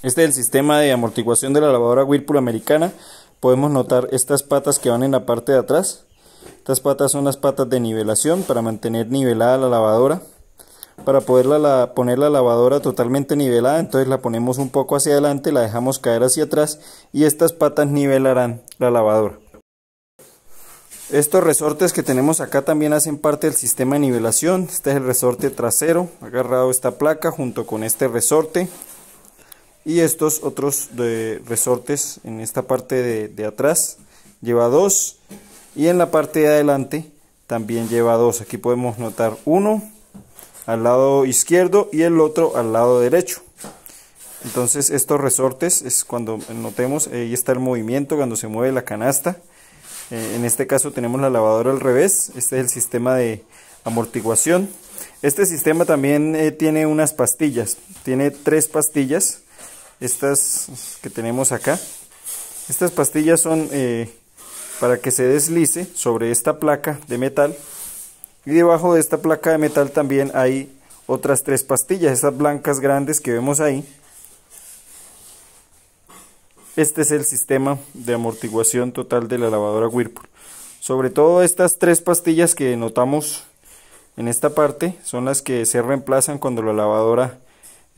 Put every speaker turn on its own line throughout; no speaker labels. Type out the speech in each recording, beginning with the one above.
Este es el sistema de amortiguación de la lavadora Whirlpool americana. Podemos notar estas patas que van en la parte de atrás. Estas patas son las patas de nivelación para mantener nivelada la lavadora. Para poder poner la lavadora totalmente nivelada, entonces la ponemos un poco hacia adelante, la dejamos caer hacia atrás y estas patas nivelarán la lavadora. Estos resortes que tenemos acá también hacen parte del sistema de nivelación. Este es el resorte trasero, agarrado esta placa junto con este resorte y estos otros de resortes en esta parte de, atrás lleva dos y en la parte de adelante también lleva dos aquí podemos notar uno al lado izquierdo y el otro al lado derecho entonces estos resortes es cuando notemos ahí está el movimiento cuando se mueve la canasta eh, en este caso tenemos la lavadora al revés este es el sistema de amortiguación este sistema también eh, tiene unas pastillas tiene tres pastillas estas que tenemos acá. Estas pastillas son eh, para que se deslice sobre esta placa de metal. Y debajo de esta placa de metal también hay otras tres pastillas, estas blancas grandes que vemos ahí. Este es el sistema de amortiguación total de la lavadora Whirlpool. Sobre todo estas tres pastillas que notamos en esta parte son las que se reemplazan cuando la lavadora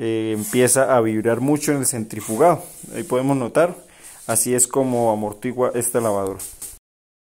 eh, empieza a vibrar mucho en el centrifugado. Ahí podemos notar, así es como amortigua esta lavadora.